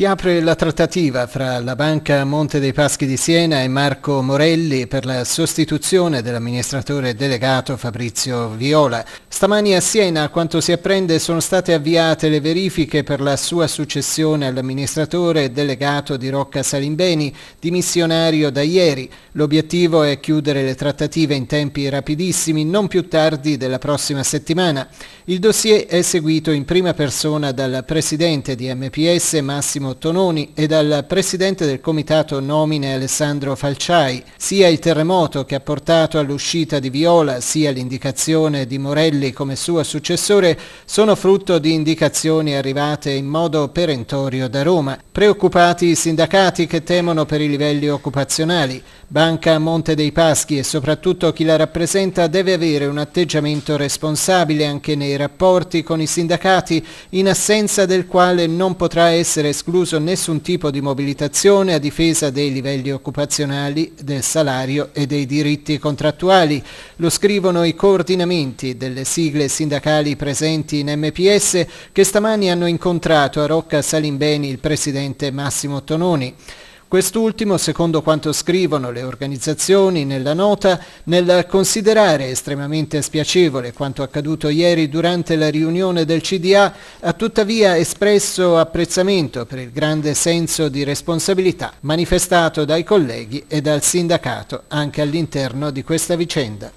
Si apre la trattativa fra la Banca Monte dei Paschi di Siena e Marco Morelli per la sostituzione dell'amministratore delegato Fabrizio Viola. Stamani a Siena, a quanto si apprende, sono state avviate le verifiche per la sua successione all'amministratore delegato di Rocca Salimbeni, dimissionario da ieri. L'obiettivo è chiudere le trattative in tempi rapidissimi, non più tardi della prossima settimana. Il dossier è seguito in prima persona dal presidente di MPS Massimo Massimo Tononi e dal presidente del comitato nomine Alessandro Falciai. Sia il terremoto che ha portato all'uscita di Viola, sia l'indicazione di Morelli come suo successore sono frutto di indicazioni arrivate in modo perentorio da Roma. Preoccupati i sindacati che temono per i livelli occupazionali. Banca Monte dei Paschi e soprattutto chi la rappresenta deve avere un atteggiamento responsabile anche nei rapporti con i sindacati in assenza del quale non potrà essere escluso escluso nessun tipo di mobilitazione a difesa dei livelli occupazionali, del salario e dei diritti contrattuali. Lo scrivono i coordinamenti delle sigle sindacali presenti in MPS che stamani hanno incontrato a Rocca Salimbeni il presidente Massimo Tononi. Quest'ultimo, secondo quanto scrivono le organizzazioni nella nota, nel considerare estremamente spiacevole quanto accaduto ieri durante la riunione del CDA, ha tuttavia espresso apprezzamento per il grande senso di responsabilità manifestato dai colleghi e dal sindacato anche all'interno di questa vicenda.